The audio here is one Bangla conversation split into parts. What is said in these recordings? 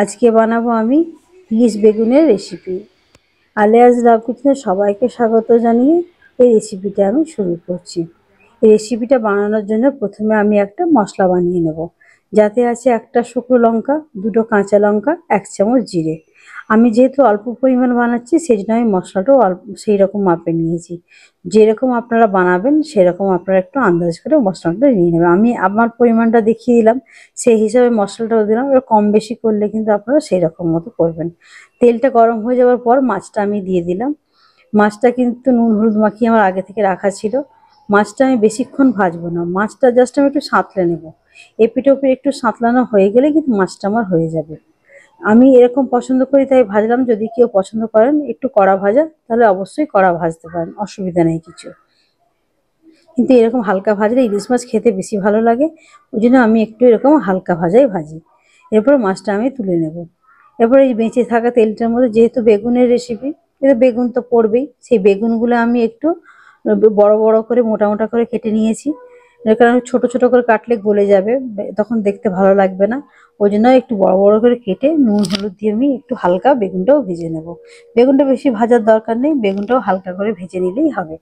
আজকে বানাবো আমি ইলিশ বেগুনের রেসিপি আলিয়াজ লাভ সবাইকে স্বাগত জানিয়ে এই রেসিপিটা আমি শুরু করছি এই রেসিপিটা বানানোর জন্য প্রথমে আমি একটা মশলা বানিয়ে নেব যাতে আছে একটা শুকনো লঙ্কা দুটো কাঁচা লঙ্কা এক চামচ জিরে আমি যেহেতু অল্প পরিমাণ বানাচ্ছি সেই জন্য আমি মশলাটাও অল্প সেই রকম মাপে নিয়েছি যেরকম আপনারা বানাবেন সেরকম আপনারা একটু আন্দাজ করে মশলাটা নিয়ে নেবেন আমি আমার পরিমাণটা দেখিয়ে দিলাম সেই হিসাবে মশলাটাও দিলাম এবার কম বেশি করলে কিন্তু আপনারা সেই রকম মতো করবেন তেলটা গরম হয়ে যাওয়ার পর মাছটা আমি দিয়ে দিলাম মাছটা কিন্তু নুন হলুদ মাখিয়ে আমার আগে থেকে রাখা ছিল মাছটা আমি বেশিক্ষণ ভাজবো না মাছটা জাস্ট আমি একটু সাঁতলে নেব এপিট ওপিট একটু সাঁতলানো হয়ে গেলে কিন্তু মাছটা আমার হয়ে যাবে আমি এরকম পছন্দ করি তাই ভাজলাম যদি কেউ পছন্দ করেন একটু কড়া ভাজা তাহলে অবশ্যই কড়া ভাজতে পারেন অসুবিধা নেই কিছু কিন্তু এরকম হালকা ভাজলে ইলিশ মাছ খেতে বেশি ভালো লাগে ওই জন্য আমি একটু এরকম হালকা ভাজাই ভাজি এরপর মাছটা আমি তুলে নেব এরপর এই বেঁচে থাকা তেলটার মধ্যে যেহেতু বেগুনের রেসিপি এটা বেগুন তো পড়বেই সেই বেগুনগুলো আমি একটু বড় বড় করে মোটা মোটা করে কেটে নিয়েছি যার কারণে ছোটো ছোটো করে কাটলে গলে যাবে তখন দেখতে ভালো লাগবে না ওই জন্য একটু বড় বড় করে কেটে নুন হলুদ দিয়ে আমি একটু হালকা বেগুনটাও ভেজে নেব বেগুনটা বেশি ভাজার দরকার নেই বেগুনটাও হালকা করে ভেজে নিলেই হবে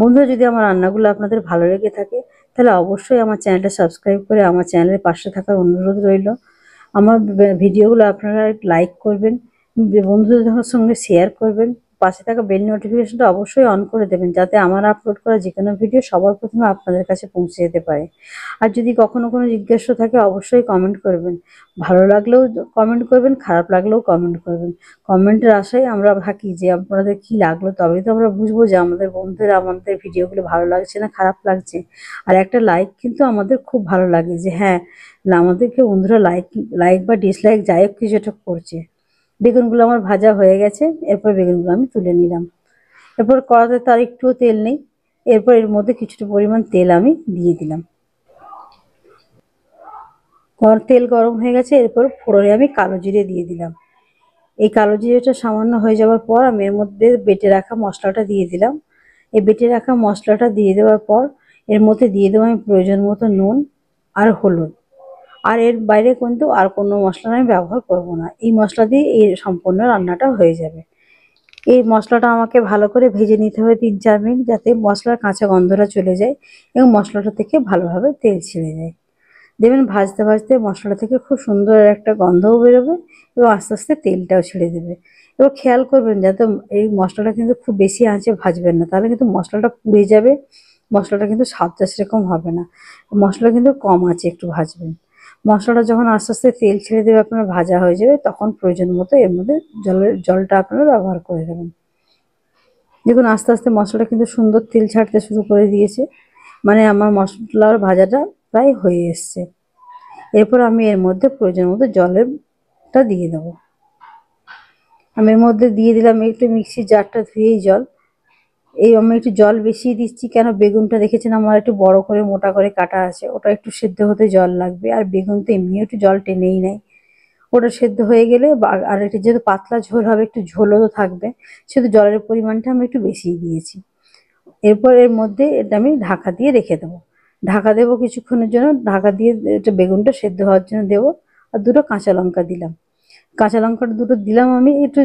বন্ধুরা যদি আমার রান্নাগুলো আপনাদের ভালো লেগে থাকে তাহলে অবশ্যই আমার চ্যানেলটা সাবস্ক্রাইব করে আমার চ্যানেলের পাশে থাকার অনুরোধ রইল আমার ভিডিওগুলো আপনারা লাইক করবেন বন্ধুদের সঙ্গে শেয়ার করবেন পাশে থাকা বেল নোটিফিকেশনটা অবশ্যই অন করে দেবেন যাতে আমার আপলোড করা যে কোনো ভিডিও সবার প্রথমে আপনাদের কাছে পৌঁছে যেতে পারে আর যদি কখনো কোনো জিজ্ঞাসা থাকে অবশ্যই কমেন্ট করবেন ভালো লাগলেও কমেন্ট করবেন খারাপ লাগলেও কমেন্ট করবেন কমেন্টের আশায় আমরা থাকি যে আপনাদের কি লাগলো তবেই তো আমরা বুঝবো যে আমাদের বন্ধুরা আমাদের ভিডিওগুলো ভালো লাগছে না খারাপ লাগছে আর একটা লাইক কিন্তু আমাদের খুব ভালো লাগে যে হ্যাঁ আমাদেরকে বন্ধুরা লাইক লাইক বা ডিসলাইক যাই হোক কিছু করছে বেগুনগুলো আমার ভাজা হয়ে গেছে এরপর বেগুনগুলো আমি তুলে নিলাম এরপর কড়াতে তার একটুও তেল নেই এরপর এর মধ্যে কিছুটা পরিমাণ তেল আমি দিয়ে দিলাম তেল গরম হয়ে গেছে এরপর ফোড়নে আমি কালো জিরে দিয়ে দিলাম এই কালো জিরেটা সামান্য হয়ে যাওয়ার পর আমি এর মধ্যে বেটে রাখা মশলাটা দিয়ে দিলাম এই বেটে রাখা মশলাটা দিয়ে দেওয়ার পর এর মধ্যে দিয়ে দেবো আমি প্রয়োজন মতো নুন আর হলুদ আর এর বাইরে কিন্তু আর কোনো মশলা আমি ব্যবহার করব না এই মশলা দিয়ে এই সম্পূর্ণ রান্নাটা হয়ে যাবে এই মশলাটা আমাকে ভালো করে ভেজে নিতে হবে তিন চার মিনিট যাতে মশলার কাঁচা গন্ধটা চলে যায় এবং মশলাটা থেকে ভালোভাবে তেল ছিঁড়ে যায় দেবেন ভাজতে ভাজতে মশলাটা থেকে খুব সুন্দর একটা গন্ধও বেরোবে এবং আস্তে আস্তে তেলটাও ছেড়ে দেবে এবার খেয়াল করবেন যাতে এই মশলাটা কিন্তু খুব বেশি আঁচে ভাজবেন না তাহলে কিন্তু মশলাটা পুড়ে যাবে মশলাটা কিন্তু স্বাদটা সেরকম হবে না মশলা কিন্তু কম আঁচে একটু ভাজবেন মশলাটা যখন আস্তে আস্তে তেল ছেড়ে দেবে আপনার ভাজা হয়ে যাবে তখন প্রয়োজন মতো এর মধ্যে জলের জলটা আপনারা ব্যবহার করে দেবেন দেখুন আস্তে আস্তে মশলাটা কিন্তু সুন্দর তেল ছাড়তে শুরু করে দিয়েছে মানে আমার মশলার ভাজাটা প্রায় হয়ে এসছে এরপর আমি এর মধ্যে প্রয়োজন মতো জলেরটা দিয়ে দেবো আমি এর মধ্যে দিয়ে দিলাম একটু মিক্সির জারটা ধুয়েই জল এই আমি একটু জল বেশি দিচ্ছি কেন বেগুনটা দেখেছেন আমার একটু বড় করে মোটা করে কাটা আছে ওটা একটু সেদ্ধ হতে জল লাগবে আর বেগুন তো এমনিও একটু জল টেনেই নেয় ওটা সেদ্ধ হয়ে গেলে আর এটা যেহেতু পাতলা ঝোল হবে একটু ঝোলও তো থাকবে সেহেতু জলের পরিমাণটা আমি একটু বেশিই দিয়েছি এরপর এর মধ্যে এটা আমি ঢাকা দিয়ে রেখে দেবো ঢাকা দেবো কিছুক্ষণের জন্য ঢাকা দিয়ে এটা বেগুনটা সেদ্ধ হওয়ার জন্য দেবো আর দুটো কাঁচা লঙ্কা দিলাম কাঁচা লঙ্কা দুটো দিলাম আমি একটু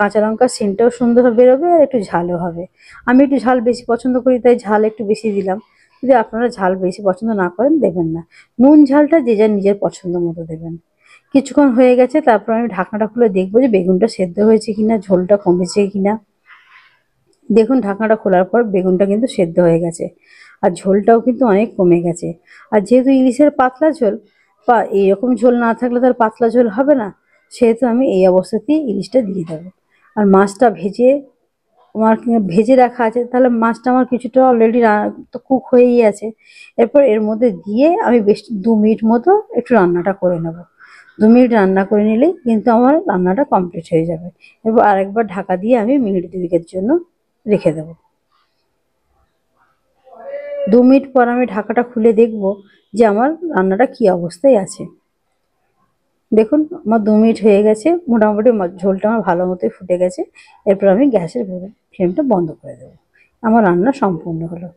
কাঁচা লঙ্কার সেন্টটাও সুন্দর বেরোবে আর একটু ঝালও হবে আমি একটু ঝাল বেশি পছন্দ করি তাই ঝাল একটু বেশি দিলাম যদি আপনারা ঝাল বেশি পছন্দ না করেন দেবেন না নুন ঝালটা যে যার নিজের পছন্দ মতো দেবেন কিছুক্ষণ হয়ে গেছে তারপর আমি ঢাকনাটা খুলে দেখবো যে বেগুনটা সেদ্ধ হয়েছে কিনা ঝোলটা কমেছে কিনা দেখুন ঢাকনাটা খোলার পর বেগুনটা কিন্তু সেদ্ধ হয়ে গেছে আর ঝোলটাও কিন্তু অনেক কমে গেছে আর যেহেতু ইলিশের পাতলা ঝোল বা এইরকম ঝোল না থাকলে তার পাতলা ঝোল হবে না সেহেতু আমি এই অবস্থাতেই ইলিশটা দিয়ে দেবো আর মাছটা ভেজে আমার ভেজে রাখা আছে তাহলে মাছটা আমার কিছুটা অলরেডি তো কুক হয়েই আছে এরপর এর মধ্যে দিয়ে আমি বেশ দু মিনিট মতো একটু রান্নাটা করে নেব দু মিনিট রান্না করে নিলেই কিন্তু আমার রান্নাটা কমপ্লিট হয়ে যাবে এরপর আরেকবার ঢাকা দিয়ে আমি মিনিট দুদিকের জন্য রেখে দেব দু মিনিট পর আমি ঢাকাটা খুলে দেখব যে আমার রান্নাটা কি অবস্থায় আছে দেখুন আমার দু মিনিট হয়ে গেছে মোটামুটি ঝোলটা আমার ভালো মতোই ফুটে গেছে এরপর আমি গ্যাসের ফ্লেমটা বন্ধ করে দেবো আমার রান্না সম্পূর্ণ হলো